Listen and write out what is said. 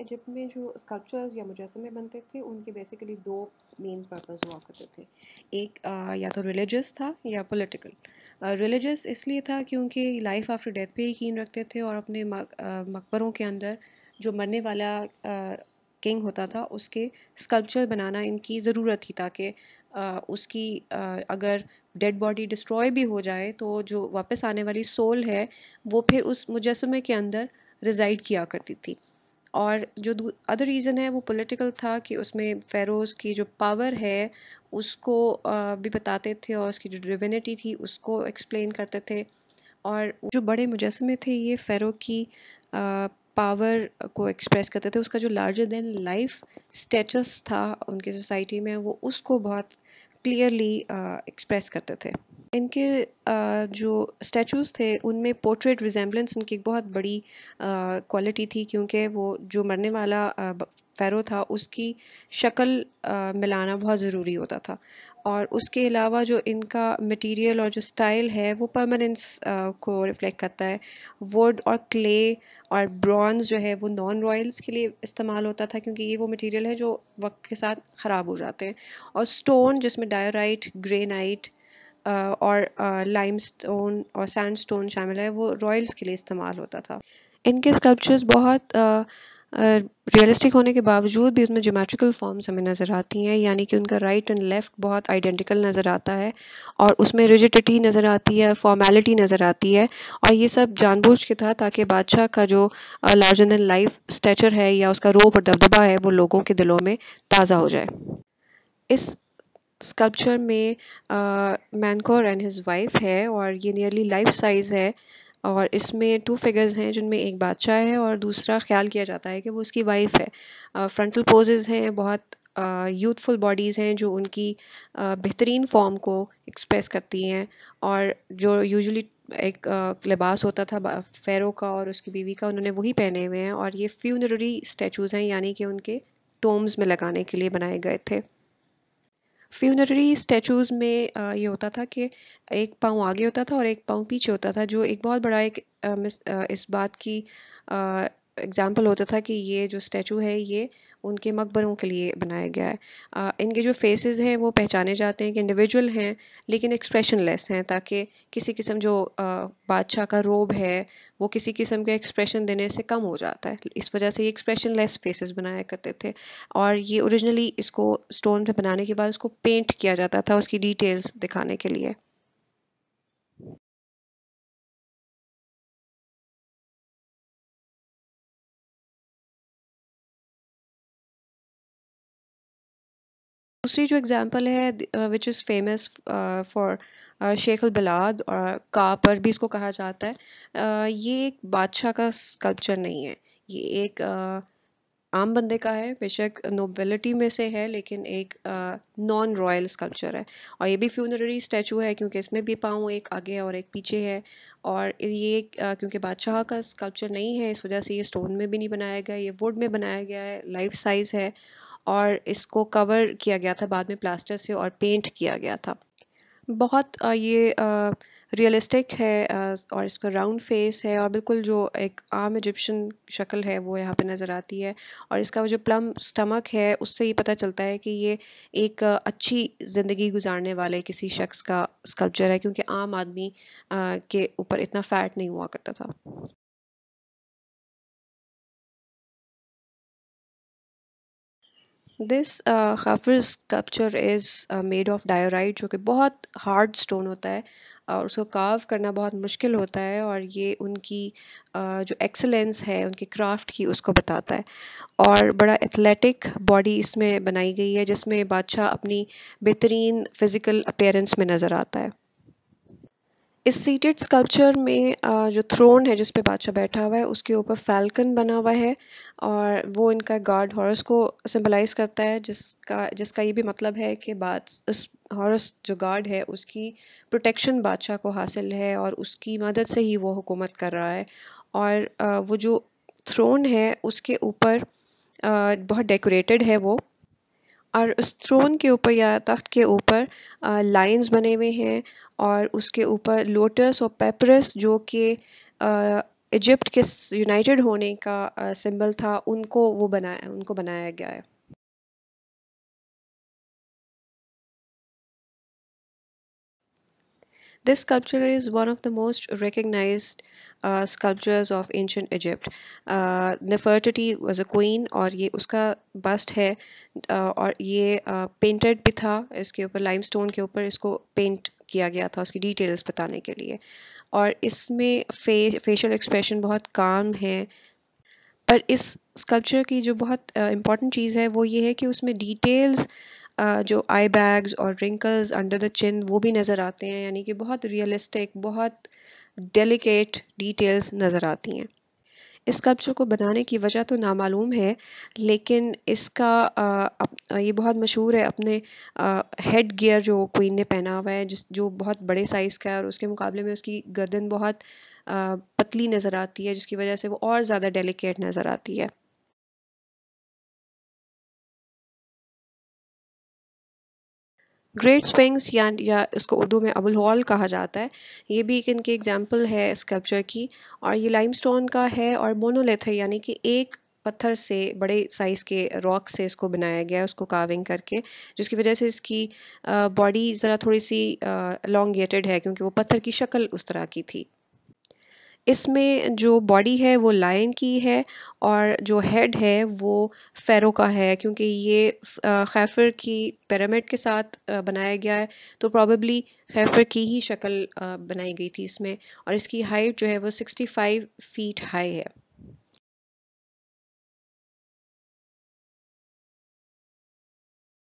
Egypt में जो sculptures या मुजस्मे बनते थे उनके बेसिकली दो मेन पर्पज़ हुआ करते थे एक आ, या तो रिलीजस था या पॉलिटिकल रिलीजस इसलिए था क्योंकि लाइफ आफ्टर डेथ पे यकीन रखते थे और अपने मकबरों के अंदर जो मरने वाला किंग होता था उसके स्कल्पचर बनाना इनकी ज़रूरत थी ताकि उसकी आ, अगर डेड बॉडी डिस्ट्रॉय भी हो जाए तो जो वापस आने वाली सोल है वो फिर उस मुजस्मे के अंदर रिज़ाइड किया करती थी और जो अदर रीज़न है वो पॉलिटिकल था कि उसमें फ़ेरोज़ की जो पावर है उसको भी बताते थे और उसकी जो डिविनिटी थी उसको एक्सप्लेन करते थे और जो बड़े मुजस्मे थे ये फ़ेरो की पावर को एक्सप्रेस करते थे उसका जो लार्जर देन लाइफ स्टेटस था उनके सोसाइटी में वो उसको बहुत क्लियरली एक्सप्रेस uh, करते थे इनके uh, जो स्टैचूज़ थे उनमें पोर्ट्रेट रिजेम्बलेंस इनकी एक बहुत बड़ी क्वालिटी uh, थी क्योंकि वो जो मरने वाला फ़ैरो था उसकी शक्ल मिलाना बहुत ज़रूरी होता था और उसके अलावा जो इनका मटेरियल और जो स्टाइल है वो परमानेंस को रिफ्लेक्ट करता है वुड और क्ले और ब्रॉन्ज़ जो है वो नॉन रॉयल्स के लिए इस्तेमाल होता था क्योंकि ये वो मटेरियल है जो वक्त के साथ ख़राब हो जाते हैं और स्टोन जिसमें डायोराइट ग्रेनाइट और लाइम स्टोन और सैंड स्टोन शामिल है वो रॉयल्स के लिए इस्तेमाल होता था इनके स्कल्पचर्स बहुत रियलिस्टिक होने के बावजूद भी उसमें जोमेट्रिकल फॉर्म्स हमें नज़र आती हैं यानी कि उनका राइट एंड लेफ़्ट बहुत आइडेंटिकल नज़र आता है और उसमें रिजिडिटी नज़र आती है फॉर्मेलिटी नज़र आती है और ये सब जानबूझ के था ताकि बादशाह का जो लार्जर दैन लाइफ स्टेचर है या उसका रोप और दबदबा है वो लोगों के दिलों में ताज़ा हो जाए इस स्कल्पचर में मैनकोर एंड हिज वाइफ है और ये नियरली लाइफ साइज़ है और इसमें टू फिगर्स हैं जिनमें एक बादशाह है और दूसरा ख्याल किया जाता है कि वो उसकी वाइफ है फ्रंटल पोजेज़ हैं बहुत यूथफुल बॉडीज़ हैं जो उनकी बेहतरीन फॉर्म को एक्सप्रेस करती हैं और जो यूजुअली एक लिबास होता था फेरो का और उसकी बीवी का उन्होंने वही पहने हुए हैं और ये फ्यूनररी स्टैचूज़ हैं यानी कि उनके टोम्स में लगाने के लिए बनाए गए थे फ्यूनरी स्टैचूज़ में ये होता था कि एक पाँव आगे होता था और एक पाँव पीछे होता था जो एक बहुत बड़ा एक इस बात की एग्ज़ाम्पल होता था कि ये जो स्टैचू है ये उनके मकबरों के लिए बनाया गया है आ, इनके जो फेसेस हैं वो पहचाने जाते हैं कि इंडिविजुअल हैं लेकिन एक्सप्रेशन लेस हैं ताकि किसी किस्म जो बादशाह का रोब है वो किसी किस्म के एक्सप्रेशन देने से कम हो जाता है इस वजह से ये एक्सप्रेशन लेस फेसेस बनाया करते थे और ये ओरिजिनली इसको स्टोन पर बनाने के बाद उसको पेंट किया जाता था उसकी डिटेल्स दिखाने के लिए दूसरी जो एग्ज़ाम्पल है which is famous for Sheikh Beled और का पर भी इसको कहा जाता है uh, ये एक बादशाह का स्कल्पचर नहीं है ये एक uh, आम बंदे का है बेशक नोबेलिटी में से है लेकिन एक नॉन रॉयल स्कल्पचर है और ये भी फ्यूनररी स्टैचू है क्योंकि इसमें भी पाँव एक आगे और एक पीछे है और ये uh, क्योंकि बादशाह का स्कल्पचर नहीं है इस वजह से ये स्टोन में भी नहीं बनाया गया ये वुड में बनाया गया है लाइफ साइज़ है और इसको कवर किया गया था बाद में प्लास्टर से और पेंट किया गया था बहुत ये रियलिस्टिक है और इसका राउंड फेस है और बिल्कुल जो एक आम इजिप्शियन शक्ल है वो यहाँ पे नज़र आती है और इसका वो जो प्लम स्टमक है उससे ये पता चलता है कि ये एक अच्छी ज़िंदगी गुजारने वाले किसी शख्स का स्कल्पचर है क्योंकि आम आदमी के ऊपर इतना फ़ैट नहीं हुआ करता था this Khafre sculpture is made of diorite जो कि बहुत हार्ड स्टोन होता है और उसको काव करना बहुत मुश्किल होता है और ये उनकी uh, जो एक्सेलेंस है उनकी क्राफ्ट की उसको बताता है और बड़ा एथलेटिक बॉडी इसमें बनाई गई है जिसमें बादशाह अपनी बेहतरीन फ़िज़िकल अपेयरेंस में नज़र आता है इस सीटेड स्कल्पचर में जो थ्रोन है जिस पे बादशाह बैठा हुआ है उसके ऊपर फैल्कन बना हुआ है और वो इनका गार्ड हॉरस को सिंबलाइज करता है जिसका जिसका ये भी मतलब है कि बाद उस हॉरस जो गार्ड है उसकी प्रोटेक्शन बादशाह को हासिल है और उसकी मदद से ही वो हुकूमत कर रहा है और वो जो थ्रोन है उसके ऊपर बहुत डेकोरेटेड है वो और उस थ्रोन के ऊपर या तख्त के ऊपर लाइंस बने हुए हैं और उसके ऊपर लोटस और पेपरस जो कि इजिप्ट के यूनाइटेड होने का सिंबल था उनको वो बनाया उनको बनाया गया है This sculpture is one of the most recognized uh, sculptures of ancient Egypt. Uh, Nefertiti was a queen और ये उसका bust है uh, और ये uh, painted भी था इसके ऊपर limestone के ऊपर इसको paint किया गया था उसकी details बताने के लिए और इसमें फे फेशियल एक्सप्रेशन बहुत काम है पर इस स्कल्पचर की जो बहुत इम्पॉर्टेंट uh, चीज़ है वो ये है कि उसमें डिटेल्स जो आई बैग्स और रिंकल्स अंडर द चिन वो भी नज़र आते हैं यानी कि बहुत रियलिस्टिक बहुत डेलिकेट डिटेल्स नज़र आती हैं इस कल्चर को बनाने की वजह तो नामालूम है लेकिन इसका आ, अप, ये बहुत मशहूर है अपने हेड गियर जो क्वीन ने पहना हुआ है जिस जो बहुत बड़े साइज़ का है और उसके मुकाबले में उसकी गर्दन बहुत आ, पतली नज़र आती है जिसकी वजह से वो और ज़्यादा डेलिकेट नज़र आती है ग्रेट स्विंग्स या या इसको उर्दू में अबुल हॉल कहा जाता है ये भी एक इनकी एग्जांपल है स्कल्पचर की और ये लाइमस्टोन का है और मोनोलेथ है यानी कि एक पत्थर से बड़े साइज़ के रॉक से इसको बनाया गया है उसको काविंग करके जिसकी वजह से इसकी बॉडी ज़रा थोड़ी सी लॉन्गेटेड है क्योंकि वो पत्थर की शक्ल उस तरह की थी इसमें जो बॉडी है वो लायन की है और जो हेड है वो फेरो का है क्योंकि ये खैफर की पिरामिड के साथ बनाया गया है तो प्रॉबली खैफर की ही शक्ल बनाई गई थी इसमें और इसकी हाइट जो है वो सिक्सटी फाइव फ़ीट हाई है